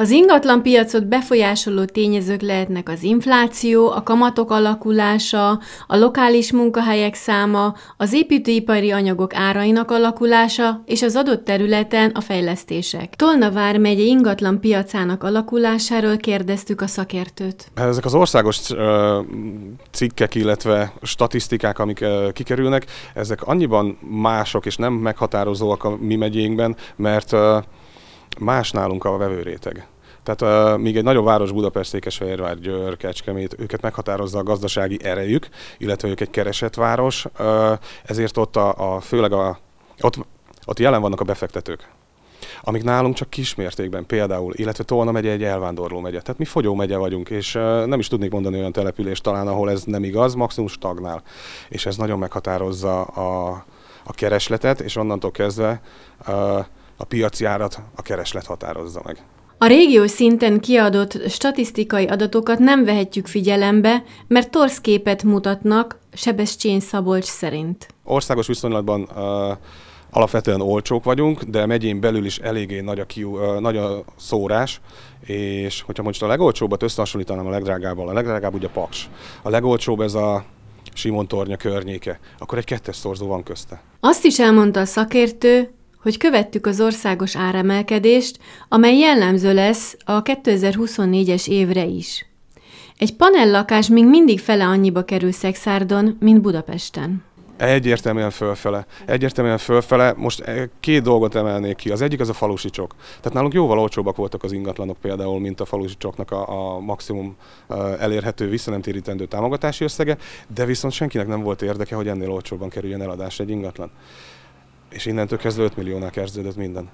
Az ingatlanpiacot befolyásoló tényezők lehetnek az infláció, a kamatok alakulása, a lokális munkahelyek száma, az építőipari anyagok árainak alakulása és az adott területen a fejlesztések. Tolna vármegye ingatlan piacának alakulásáról kérdeztük a szakértőt. Hát ezek az országos cikkek, illetve statisztikák, amik kikerülnek, ezek annyiban mások és nem meghatározóak a mi megyénkben, mert más nálunk a vevőréteg. Tehát uh, míg egy nagyobb város Budapest, Székesfehérvár, Győr, Kecskemét, őket meghatározza a gazdasági erejük, illetve ők egy keresett város, uh, ezért ott a, a főleg a, ott, ott jelen vannak a befektetők amik nálunk csak kismértékben például, illetve Tolna megye egy elvándorló megye. Tehát mi fogyó megye vagyunk, és uh, nem is tudnék mondani olyan települést talán, ahol ez nem igaz, maximum stagnál. És ez nagyon meghatározza a, a keresletet, és onnantól kezdve uh, a piaci árat a kereslet határozza meg. A régiós szinten kiadott statisztikai adatokat nem vehetjük figyelembe, mert torsz képet mutatnak Sebestyén Szabolcs szerint. Országos viszonylatban uh, alapvetően olcsók vagyunk, de megyén belül is eléggé nagy a, kiú, uh, nagy a szórás, és hogyha most a legolcsóbbat összehasonlítanám a legdrágábbal, a legdrágább ugye a Paks. A legolcsóbb ez a Simon tornya környéke, akkor egy kettes szorzó van közte. Azt is elmondta a szakértő, hogy követtük az országos áremelkedést, amely jellemző lesz a 2024-es évre is. Egy panellakás még mindig fele annyiba kerül Szexárdon, mint Budapesten. Egyértelműen fölfele. Egyértelműen fölfele. Most eh, két dolgot emelnék ki. Az egyik az a falusicsok. Tehát nálunk jóval olcsóbbak voltak az ingatlanok például, mint a falusicsoknak a, a maximum eh, elérhető visszanemtérítendő támogatási összege, de viszont senkinek nem volt érdeke, hogy ennél olcsóban kerüljön eladás egy ingatlan és innentől kezdve 5 milliónál kezdődött minden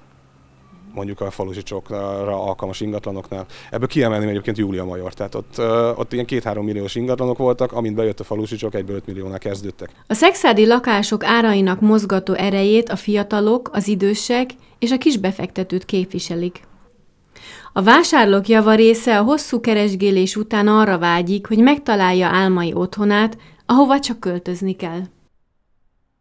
mondjuk a falusi csokra alkalmas ingatlanoknál. Ebből kiemelném egyébként Júlia Major, tehát ott, ott ilyen 2-3 milliós ingatlanok voltak, amint bejött a falusi csok, egyből 5 milliónál kezdődtek. A szexádi lakások árainak mozgató erejét a fiatalok, az idősek és a kisbefektetőt képviselik. A vásárlók java része a hosszú keresgélés után arra vágyik, hogy megtalálja álmai otthonát, ahova csak költözni kell.